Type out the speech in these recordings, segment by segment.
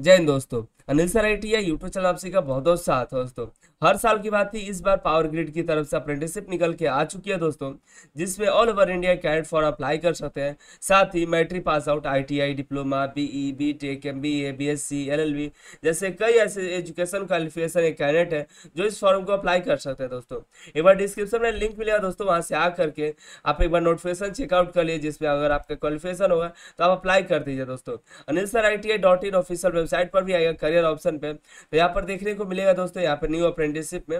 जय हिंद दोस्तों Anil सराइटिया YouTube channel आपसी का बहुत बहुत साथ है दोस्तों हर साल की बात थी इस बार पावर ग्रिड की तरफ से अप्रेंटिसशिप निकल के आ चुकी है दोस्तों जिसमें all over India cadet for apply कर सकते हैं साथ ही matric pass out ITI diploma BE BTech MBA BSc LLB जैसे कई ऐसे एजुकेशन क्वालिफिकेशन एक कैंडिडेट है जो इस फॉर्म को अप्लाई कर सकते हैं दोस्तों एक बार डिस्क्रिप्शन में लिंक मिलेगा दोस्तों वहाँ से आ करके आप एक बार नोटिफिकेशन चेकआउट कर लिए जिसमें अगर आपका क्वालिफिकेशन होगा तो आप अप्लाई कर दीजिए दोस्तों अनिल सर आई ऑफिशियल वेबसाइट पर भी आएगा करियर ऑप्शन पे तो यहाँ पर देखने को मिलेगा दोस्तों यहाँ पर न्यू अप्रेंटिसशिप में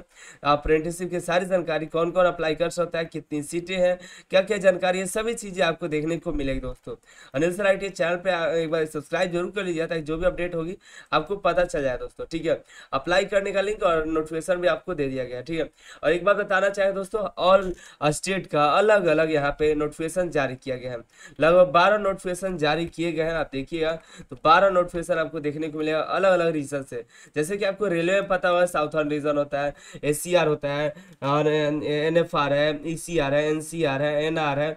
अप्रेंटिसशिप की सारी जानकारी कौन कौन अप्लाई कर सकता है कितनी सीटें हैं क्या क्या जानकारी है सभी चीज़ें आपको देखने को मिलेगी दोस्तों अनिल सर आई चैनल पर एक बार सब्सक्राइब जरूर कर लीजिए ताकि जो भी अपडेट होगी आपको पता चल जाए दोस्तों ठीक है अप्लाई करने का लिंक और नोटिफिकेशन भी आपको दे दिया गया ठीक है और एक बार बताना चाहे दोस्तों ऑल स्टेट का अलग अलग यहाँ पे नोटिफिकेशन जारी किया गया है लगभग बारह नोटिफिकेशन जारी किए गए हैं आप देखिएगा तो बारह नोटिफिकेशन आपको देखने को मिलेगा अलग अलग अलग रीजन से जैसे कि आपको रेलवे में पता होगा साउथर्न रीजन होता है एस होता है और एन है ई e है एन है एन है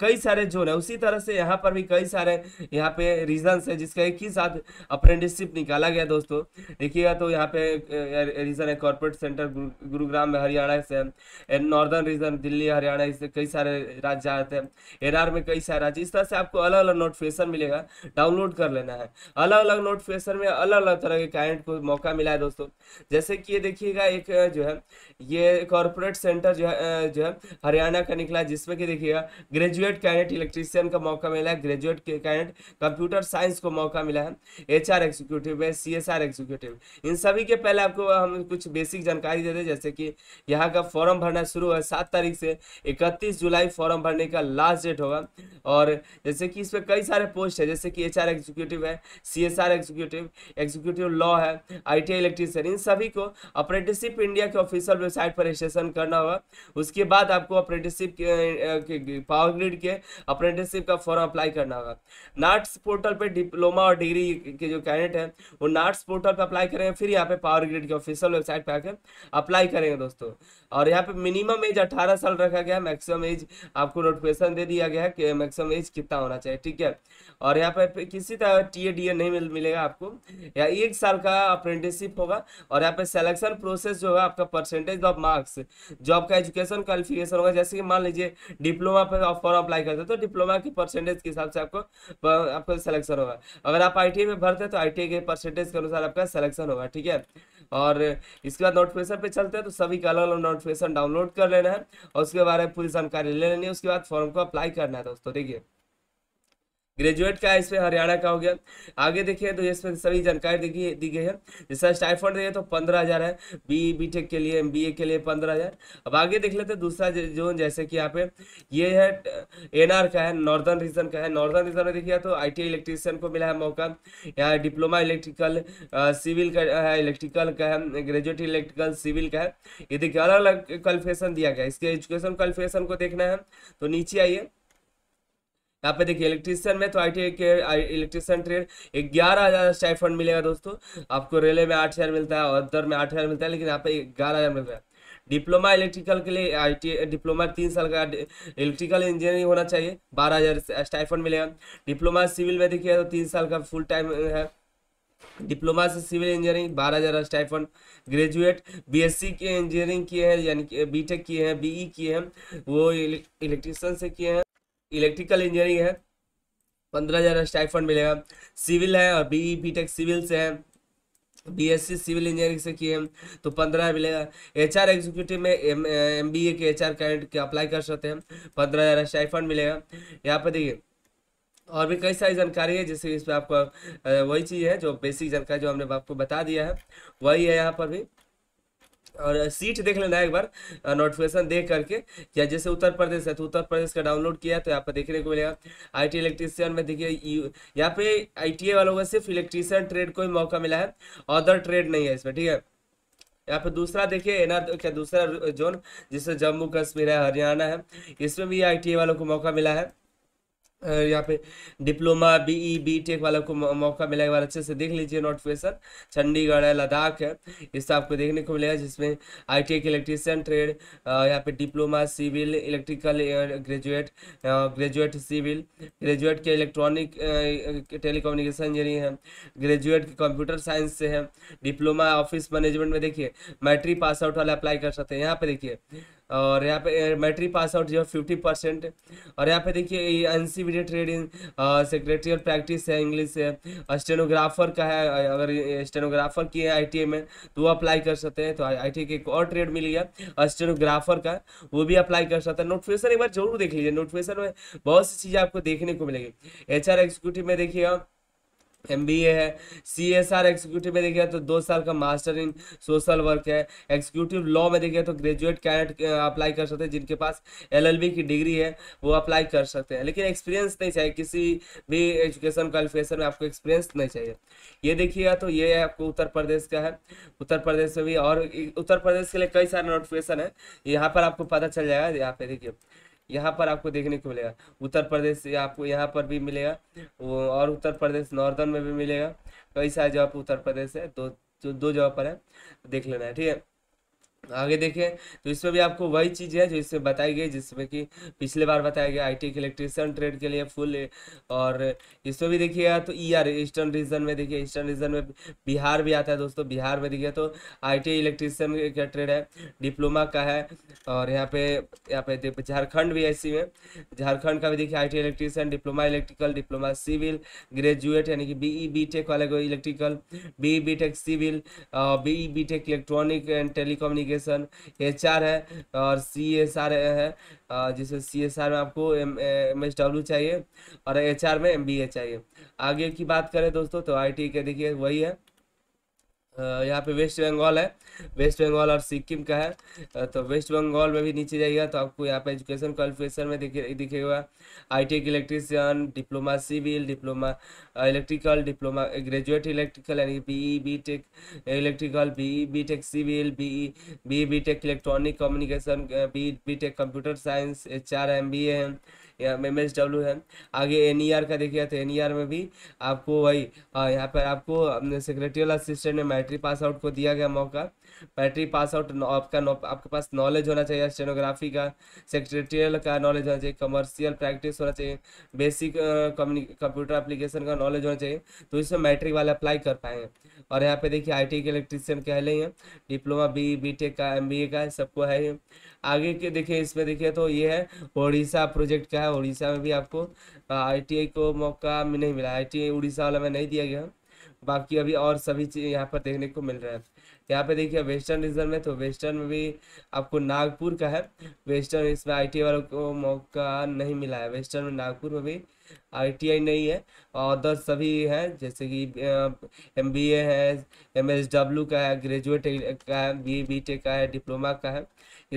कई सारे जोन है उसी तरह से यहाँ पर भी कई सारे यहाँ पे रीजन्स है जिसका एक ही साथ अप्रेंटिसशिप निकाला गया दोस्तों देखिएगा तो यहाँ पे रीजन है कॉरपोरेट सेंटर गुरुग्राम में हरियाणा से नॉर्दर्न रीजन दिल्ली हरियाणा इससे कई सारे राज्य आते हैं एनआर में कई सारे राज्य इस तरह से आपको अलग अलग नोटिफिकेशन मिलेगा डाउनलोड कर लेना है अलग अलग नोटिफिकेशन में अलग अलग तरह के क्लाइंट को मौका मिला है दोस्तों जैसे कि ये देखिएगा एक जो है ये कॉरपोरेट सेंटर जो है जो है हरियाणा का निकला जिसमें कि देखिएगा ग्रेजुएट कैंडिडेट इलेक्ट्रीशियन का मौका मिला है ग्रेजुएट कैंडिडेट कंप्यूटर साइंस को मौका मिला है एच एग्जीक्यूटिव है सी एग्जीक्यूटिव इन सभी के पहले आपको हम कुछ बेसिक जानकारी दे दें जैसे कि यहाँ का फॉर्म भरना शुरू है सात तारीख से इकतीस जुलाई फॉर्म भरने का लास्ट डेट होगा और जैसे कि इसमें कई सारे पोस्ट है जैसे कि एच एग्जीक्यूटिव है C executive executive executive law है आई टी इलेक्ट्रीशियन इन सभी को अप्रेंटिसशिप इंडिया के ऑफिशियल वेबसाइट पर रजिस्ट्रेशन करना होगा उसके बाद आपको अप्रेंटिसशिप पावर ग्रिड के अप्रेंटिसशिप का फॉर्म अप्लाई करना होगा नाट्स पोर्टल पर डिप्लोमा और डिग्री के जो कैंडिडेट हैं वो नाट्स पोर्टल पर अप्लाई करेंगे फिर यहाँ पे पावर ग्रिड के ऑफिशियल वेबसाइट पर आकर अप्लाई करेंगे दोस्तों और यहाँ पे मिनिमम एज अठारह साल रखा गया है मैक्सिमम एज आपको नोटिफिकेशन दे दिया गया है कि मैक्सिमम एज कितना होना चाहिए ठीक है और यहाँ पे किसी तरह टी ए नहीं मिल, मिलेगा आपको या ई एक साल का अप्रेंटिसिप होगा और यहाँ पे सिलेक्शन प्रोसेस जो है आपका परसेंटेज ऑफ मार्क्स जो आपका एजुकेशन क्वालिफिकेशन होगा जैसे कि मान लीजिए डिप्लोमा पर फॉर्म अप्लाई करते हैं तो डिप्लोमा के परसेंटेज के हिसाब से आपको आपका सिलेक्शन होगा अगर आप आई e में भरते हैं तो आई e के परसेंटेज के अनुसार आपका सिलेक्शन होगा ठीक है और इसके बाद नोटिफिकेशन पे चलते हैं तो सभी का अलग अलग नोटिफिकेशन डाउनलोड कर लेना है और उसके बारे में पूरी जानकारी ले लेनी है उसके बाद फॉर्म को अप्लाई करना है दोस्तों देखिए ग्रेजुएट का इसमें हरियाणा का हो गया आगे देखिए तो इसमें सभी जानकारी देखिए दी गई है जैसे स्टाइफंड है तो पंद्रह हज़ार है बी बी टेक के लिए एम बी ए के लिए पंद्रह हज़ार अब आगे देख लेते हैं दूसरा जोन जैसे कि यहाँ पे ये है एन आर का है नॉर्दर्न रीजन का है नॉर्दर्न रीजन में देखिए तो आई टी इलेक्ट्रीशियन को मिला है मौका यहाँ डिप्लोमा इलेक्ट्रिकल सिविल का है इलेक्ट्रिकल का है ग्रेजुएट इलेक्ट्रिकल सिविल का है ये देखिए अलग अलग क्वालिफिकेशन दिया गया इसके एजुकेशन क्वालिफिकेशन को देखना है तो नीचे आइए यहाँ पे देखिए इलेक्ट्रीशियन में तो आई टी इलेक्ट्रीशियन ट्रेड ग्यारह हज़ार स्टाइफंड मिलेगा दोस्तों आपको रेलवे में आठ हज़ार मिलता है और दर में आठ हज़ार मिलता है लेकिन यहाँ पे ग्यारह हज़ार मिलता है डिप्लोमा इलेक्ट्रिकल के लिए आईटी डिप्लोमा तीन साल का इलेक्ट्रिकल इंजीनियरिंग होना चाहिए बारह हज़ार स्टाइफंड मिलेगा डिप्लोमा सिविल में देखिए तो तीन साल का फुल टाइम है डिप्लोमा से सिविल इंजीनियरिंग बारह हज़ार स्टाइफंड ग्रेजुएट बीएससी के इंजीनियरिंग किए हैं यानी कि बीटेक किए हैं बीई e किए हैं वो इलेक्ट्रिशियन से किए हैं इलेक्ट्रिकल इंजीनियरिंग है पंद्रह हज़ार स्टाइफंड मिलेगा सिविल है और बी बी टेक सिविल से है बीएससी सिविल इंजीनियरिंग से किए तो पंद्रह मिलेगा एचआर एग्जीक्यूटिव में एम एमबीए के एचआर आर के अप्लाई कर सकते हैं पंद्रह हज़ार स्टाइफंड मिलेगा यहाँ पर देखिए और भी कई सारी जानकारी है जैसे इस पर आपको वही चीज़ है जो बेसिक जानकारी जो हमने आपको बता दिया है वही है यहाँ पर भी और सीट देख लेना एक बार नोटिफिकेशन देख करके या जैसे उत्तर प्रदेश है तो उत्तर प्रदेश का डाउनलोड किया तो यहाँ पर देखने को मिलेगा आईटी इलेक्ट्रीशियन में देखिए यहाँ पे आईटीए वालों का सिर्फ इलेक्ट्रीशियन ट्रेड को ही मौका मिला है अदर ट्रेड नहीं है इसमें ठीक है यहाँ पे दूसरा देखिए एनआर क्या दूसरा जोन जिसमें जम्मू कश्मीर है हरियाणा है इसमें भी आई वालों को मौका मिला है यहाँ पे डिप्लोमा बीई बी टेक वाला को मौका मिलेगा अच्छे से देख लीजिए नोटिफिकेशन चंडीगढ़ है लद्दाख है इससे आपको देखने को मिलेगा जिसमें आई टी इलेक्ट्रीशियन ट्रेड यहाँ पे diploma civil electrical graduate graduate civil graduate के इलेक्ट्रॉनिक टेलीकम्युनिकेशन इंजीनियरिंग है ग्रेजुएट के कंप्यूटर साइंस से है डिप्लोमा ऑफिस मैनेजमेंट में देखिए मैट्रिक पास आउट वाला अप्लाई कर सकते हैं यहाँ पे देखिए और यहाँ पे मैट्रिक पास आउट जो है फिफ्टी परसेंट और यहाँ पे देखिए N C D trade in secretary और प्रैक्टिस है इंग्लिश है स्टेनोग्राफर का है अगर स्टेनोग्राफर की है आई में तो वो अप्लाई कर सकते हैं तो आई टी एक और ट्रेड मिल गया स्टेनोग्राफर का वो भी अप्लाई कर सकता है नोटिफिकेशन एक बार जरूर देख लीजिए नोटिफिकेशन में बहुत सी चीज़ें आपको देखने को मिलेगी एच आर एग्जीक्यूटिव में देखिए एम बी ए है सी एस आर एग्जीक्यूटिव में देखिए तो दो साल का मास्टर इन सोशल वर्क है एग्जीक्यूटिव लॉ में देखिए तो ग्रेजुएट कैंडिडेट अप्लाई कर सकते हैं जिनके पास एल एल बी की डिग्री है वो अप्लाई कर सकते हैं लेकिन एक्सपीरियंस नहीं चाहिए किसी भी एजुकेशन क्वालिफिकेशन में आपको एक्सपीरियंस नहीं चाहिए ये देखिएगा तो ये है आपको उत्तर प्रदेश का है उत्तर प्रदेश में भी और उत्तर प्रदेश के लिए कई सारे नोटिफिकेशन है यहाँ पर आपको पता चल जाएगा यहाँ पे देखिए यहाँ पर आपको देखने को मिलेगा उत्तर प्रदेश आपको यहाँ पर भी मिलेगा और उत्तर प्रदेश नॉर्दर्न में भी मिलेगा कई सारे जगह पर उत्तर प्रदेश है दो जो दो जगह पर है देख लेना है ठीक है आगे देखें तो इसमें भी आपको वही चीज़ है जो इसमें बताई गई जिसमें कि पिछले बार बताया गया आईटी टी इलेक्ट्रिशियन ट्रेड के लिए फुल और इसमें भी देखिएगा तो ई आर ईस्टर्न रीजन में देखिए ईस्टर्न रीजन में बिहार भी आता है दोस्तों बिहार में देखिए तो आईटी इलेक्ट्रिशियन का ट्रेड है डिप्लोमा का है और यहाँ पे यहाँ पे झारखंड भी ऐसी में झारखंड का भी देखिए I electrician diploma electrical diploma civil graduate यानी कि बी ई बी टेक वाले को electrical B E B tech civil B E B tech electronic and telecommunication application H है और सी एस आर है जिसमें सी एस आर में आपको एम एस डब्ल्यू चाहिए और एच आर में एम बी ए चाहिए आगे की बात करें दोस्तों तो आई टी के देखिए वही है यहाँ पे वेस्ट बंगाल है वेस्ट बंगाल और सिक्किम का है तो वेस्ट बंगाल में भी नीचे जाइएगा तो आपको यहाँ पे एजुकेशन क्वालिफिकेशन में दिखे दिखेगा I T electrician diploma civil diploma electrical diploma graduate electrical यानी B E B tech electrical B E B tech civil B E B B tech electronic communication B B tech computer science H R M B M M S W है आगे N E R का देखिए तो N E R में भी आपको वही यहाँ पर आपको सेक्रेटरियल असिस्टेंट में मैट्रिक पास आउट को दिया गया मौका मैट्रिक पास आउट आपका आपके पास नॉलेज होना चाहिए स्टेनोग्राफी का सेक्रेटरियल का नॉलेज होना चाहिए कमर्शियल प्रैक्टिस होना चाहिए बेसिक कम्युनिक कंप्यूटर अप्लीकेशन का नॉलेज होना चाहिए तो इसमें मैट्रिक वाले अप्लाई कर पाएंगे और यहाँ पे देखिए आई टी के इलेक्ट्रीशियन रहे हैं डिप्लोमा बी बी टेक का एम बी ए का है सबको है ये आगे के देखिए इसमें देखिए तो ये है उड़ीसा प्रोजेक्ट का है उड़ीसा में भी आपको आईटीआई को मौका नहीं मिला आई टी उड़ीसा वाला में नहीं दिया गया बाकी अभी और सभी चीज़ यहाँ पर देखने को मिल रहा है यहाँ पे देखिए वेस्टर्न रीजन में तो वेस्टर्न में भी आपको नागपुर का है वेस्टर्न इसमें आई वालों को मौका नहीं मिला है वेस्टर्न में नागपुर में भी आई नहीं है और अदर सभी हैं जैसे कि एम बी ए है एम एस डब्ल्यू का है ग्रेजुएट का है बी बी टेक का है डिप्लोमा का है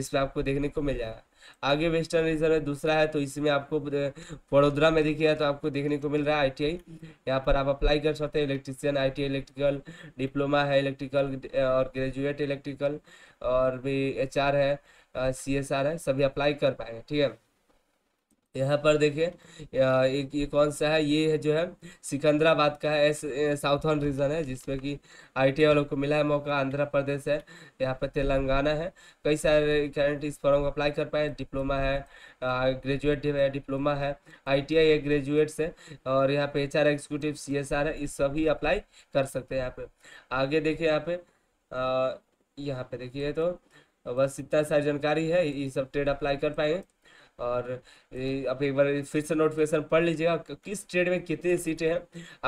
इसमें आपको देखने को मिल जाएगा आगे वेस्टर्न रिजर्व दूसरा है तो इसमें आपको बड़ोदरा में देखिए तो आपको देखने को मिल रहा है आई यहाँ पर आप अप्लाई कर सकते हैं इलेक्ट्रीशियन आई इलेक्ट्रिकल डिप्लोमा है इलेक्ट्रिकल और ग्रेजुएट इलेक्ट्रिकल और भी एच है सी है सभी अप्लाई कर पाएंगे ठीक है यहाँ पर देखिए ये, ये कौन सा है ये है जो है सिकंदराबाद का है साउथर्न रीजन है जिसमें कि आईटी वालों को मिला है मौका आंध्र प्रदेश है यहाँ पर तेलंगाना है कई सारे कैंडिडेट इस फॉर्म को अप्लाई कर पाए डिप्लोमा है ग्रेजुएट है डिप्लोमा है आई टी आई है ग्रेजुएट्स है और यहाँ पे H R executive C S R है इस सभी अप्लाई कर सकते हैं यहाँ पे आगे देखिए यहाँ पे यहाँ पे देखिए तो बस इतना सारी जानकारी है ये सब ट्रेड अप्लाई कर पाएंगे और आप एक बार फिर से नोटिफिकेशन पढ़ लीजिएगा किस ट्रेड में कितनी सीटें हैं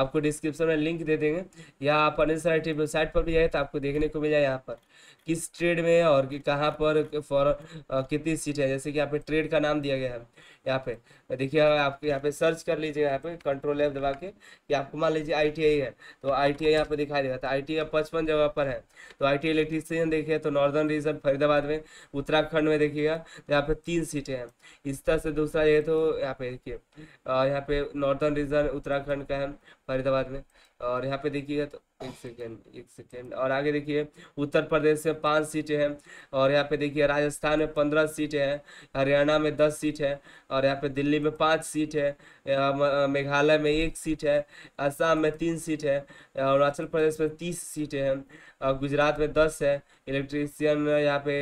आपको डिस्क्रिप्शन में लिंक दे देंगे या आप अनसराइटी वेबसाइट पर भी जाए तो आपको देखने को मिला यहाँ पर किस ट्रेड में और कि कहाँ पर फॉर कितनी सीटें हैं जैसे कि यहाँ पे ट्रेड का नाम दिया गया है यहाँ पे देखिए आप यहाँ पे सर्च कर लीजिए यहाँ पे कंट्रोल एफ दबा के कि आपको मान लीजिए आई है तो आई टी आई यहाँ पे दिखाई देगा तो आई टी पचपन जगह पर है तो आई टी इलेक्ट्रीशियन देखिए तो नॉर्दर्न रीजन फरीदाबाद में उत्तराखंड में देखिएगा तो यहाँ पे तीन सीटें हैं इस तरह से दूसरा ये तो यहाँ पे देखिए यहाँ पे नॉर्दर्न रीजन उत्तराखंड का है फरीदाबाद में और यहाँ पे देखिएगा तो एक सेकेंड एक सेकेंड और आगे देखिए उत्तर प्रदेश में पाँच सीट है और यहाँ पे देखिए राजस्थान में पंद्रह सीट है हरियाणा में दस सीट है और यहाँ पे दिल्ली में पाँच सीट है मेघालय में एक सीट है असम में तीन सीट है अरुणाचल प्रदेश में तीस सीटें हैं गुजरात में दस है इलेक्ट्रीशियन यहाँ पे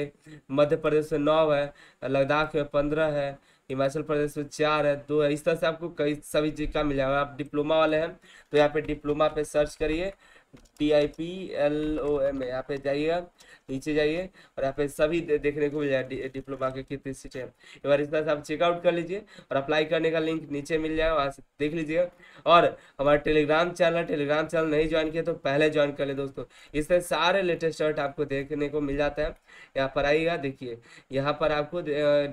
मध्य प्रदेश में नौ है लद्दाख में पंद्रह है हिमाचल प्रदेश में चार है दो है इस तरह से आपको कई सभी जी का मिल जाएगा आप डिप्लोमा वाले हैं तो यहाँ पे डिप्लोमा पे सर्च करिए T I P L O M यहाँ पे जाइएगा नीचे जाइए और यहाँ पे सभी देखने को मिल जाएगा डिप्लोमा के कितनी सीटें हैं एक बार इस तरह से आप चेकआउट कर लीजिए और अप्लाई करने का लिंक नीचे मिल जाएगा वहाँ से देख लीजिएगा और हमारा टेलीग्राम चैनल है टेलीग्राम चैनल नहीं ज्वाइन किया तो पहले ज्वाइन कर ले दोस्तों इस तरह सारे लेटेस्ट अर्ट आपको देखने को मिल जाता है यहाँ पर आइएगा देखिए यहाँ पर आपको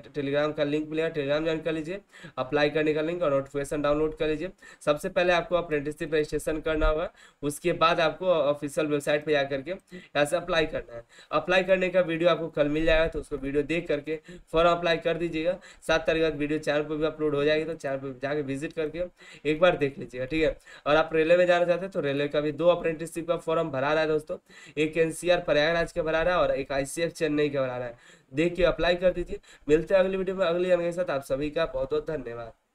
टेलीग्राम का लिंक मिलेगा टेलीग्राम ज्वाइन कर लीजिए अप्लाई करने का लिंक और नोटिफिकेशन डाउनलोड कर लीजिए सबसे पहले आपको अप्रेंटिसिप रजिस्ट्रेशन करना होगा उसके बाद आप आपको ऑफिशियल वेबसाइट पे जाकर के यहाँ से अप्लाई करना है अप्लाई करने का वीडियो आपको कल मिल जाएगा तो उसको वीडियो देख करके फॉरम अप्लाई कर दीजिएगा सात तारीख बाद वीडियो चैनल पर भी अपलोड हो जाएगी तो चैनल पर जाकर विजिट करके एक बार देख लीजिएगा ठीक है और आप रेलवे में जाना चाहते हैं तो रेलवे का भी दो अप्रेंटिसशिप का फॉर्म भरा रहा है दोस्तों एक एन प्रयागराज का भरा रहा है और एक आई चेन्नई का भरा रहा है देख के अप्लाई कर दीजिए मिलते हैं अगली वीडियो में अगली अन के साथ आप सभी का बहुत बहुत धन्यवाद